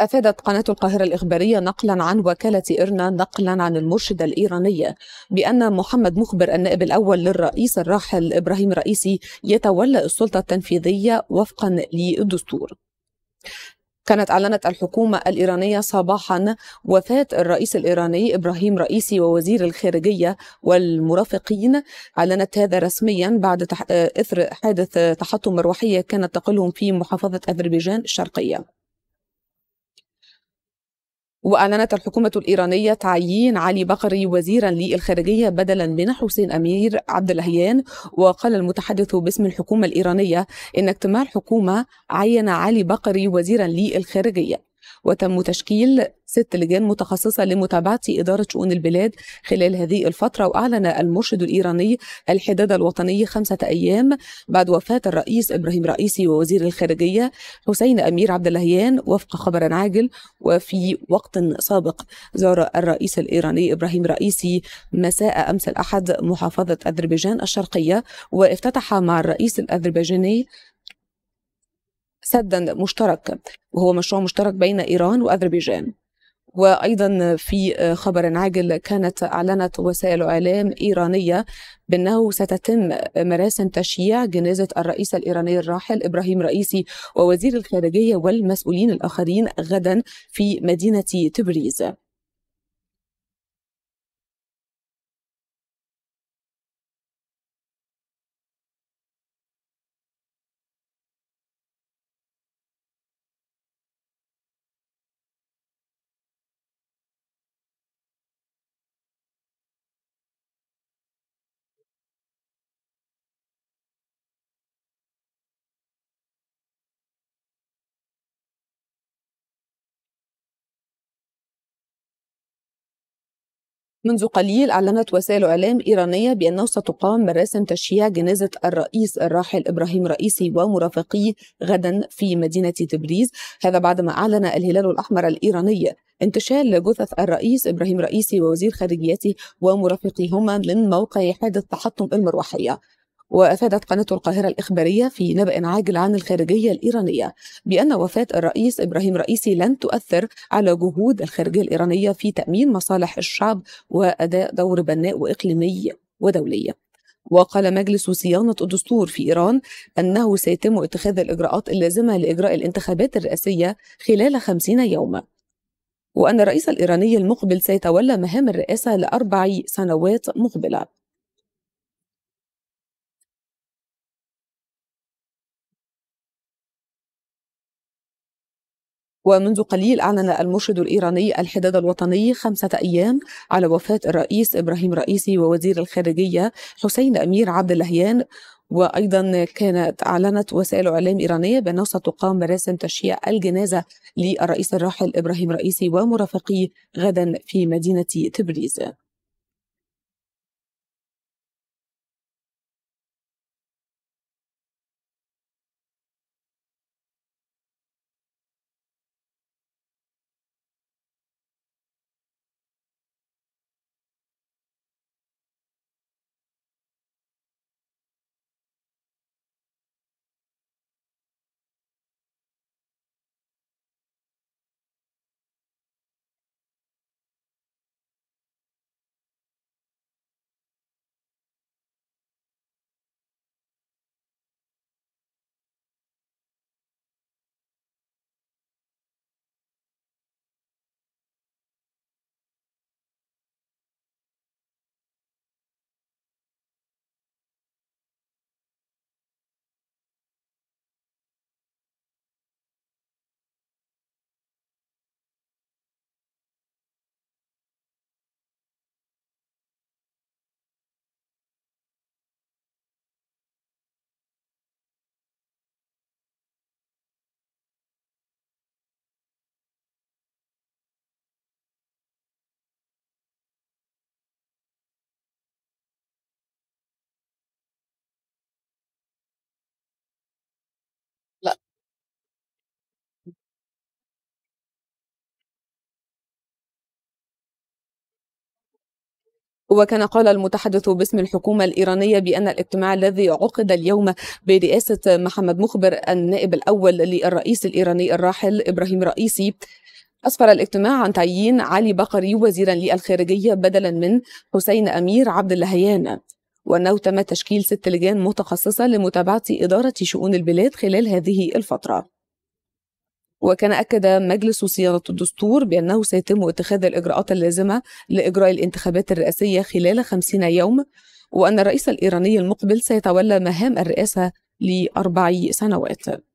أفادت قناة القاهرة الإخبارية نقلا عن وكالة إرنا نقلا عن المرشدة الإيرانية بأن محمد مخبر النائب الأول للرئيس الراحل إبراهيم رئيسي يتولى السلطة التنفيذية وفقا للدستور كانت أعلنت الحكومة الإيرانية صباحا وفاة الرئيس الإيراني إبراهيم رئيسي ووزير الخارجية والمرافقين أعلنت هذا رسميا بعد إثر حادث تحطم مروحية كانت تقلهم في محافظة أذربيجان الشرقية وأعلنت الحكومة الإيرانية تعيين علي بقري وزيرا للخارجية بدلا من حسين أمير عبد اللهيان وقال المتحدث باسم الحكومة الإيرانية إن اجتماع الحكومة عين علي بقري وزيرا للخارجية وتم تشكيل ست لجان متخصصة لمتابعة إدارة شؤون البلاد خلال هذه الفترة وأعلن المرشد الإيراني الحداد الوطني خمسة أيام بعد وفاة الرئيس إبراهيم رئيسي ووزير الخارجية حسين أمير عبد اللهيان وفق خبر عاجل وفي وقت سابق زار الرئيس الإيراني إبراهيم رئيسي مساء أمس الأحد محافظة أذربيجان الشرقية وافتتح مع الرئيس الأذربيجاني سدا مشترك وهو مشروع مشترك بين إيران وأذربيجان وايضا في آه، خبر عاجل كانت اعلنت وسائل اعلام ايرانيه بانه ستتم آه، مراسم تشييع جنازه الرئيس الايراني الراحل ابراهيم رئيسي ووزير الخارجيه والمسؤولين الاخرين غدا في مدينه تبريز. منذ قليل أعلنت وسائل إعلام إيرانية بأنه ستقام مراسم تشييع جنازة الرئيس الراحل إبراهيم رئيسي ومرافقيه غدا في مدينة تبريز هذا بعدما أعلن الهلال الأحمر الإيراني انتشال جثث الرئيس إبراهيم رئيسي ووزير خارجيته ومرافقيهما من موقع حادث تحطم المروحية وأفادت قناة القاهرة الإخبارية في نبأ عاجل عن الخارجية الإيرانية بأن وفاة الرئيس إبراهيم رئيسي لن تؤثر على جهود الخارجية الإيرانية في تأمين مصالح الشعب وأداء دور بناء وإقليمي ودولي وقال مجلس صيانة الدستور في إيران أنه سيتم اتخاذ الإجراءات اللازمة لإجراء الانتخابات الرئاسية خلال خمسين يوماً وأن الرئيس الإيراني المقبل سيتولى مهام الرئاسة لأربع سنوات مقبلة ومنذ قليل أعلن المرشد الإيراني الحداد الوطني خمسة أيام على وفاة الرئيس إبراهيم رئيسي ووزير الخارجية حسين أمير عبد اللهيان وأيضا كانت أعلنت وسائل إعلام إيرانية بأنه ستقام مراسم تشييع الجنازة للرئيس الراحل إبراهيم رئيسي ومرافقيه غدا في مدينة تبريز وكان قال المتحدث باسم الحكومة الإيرانية بأن الاجتماع الذي عقد اليوم برئاسة محمد مخبر النائب الأول للرئيس الإيراني الراحل إبراهيم رئيسي أسفر الاجتماع عن تعيين علي بقري وزيرا للخارجية بدلا من حسين أمير عبد اللهيان وأنه تم تشكيل ست لجان متخصصة لمتابعة إدارة شؤون البلاد خلال هذه الفترة وكان أكد مجلس صيانة الدستور بأنه سيتم اتخاذ الإجراءات اللازمة لإجراء الانتخابات الرئاسية خلال خمسين يوم وأن الرئيس الإيراني المقبل سيتولى مهام الرئاسة لأربع سنوات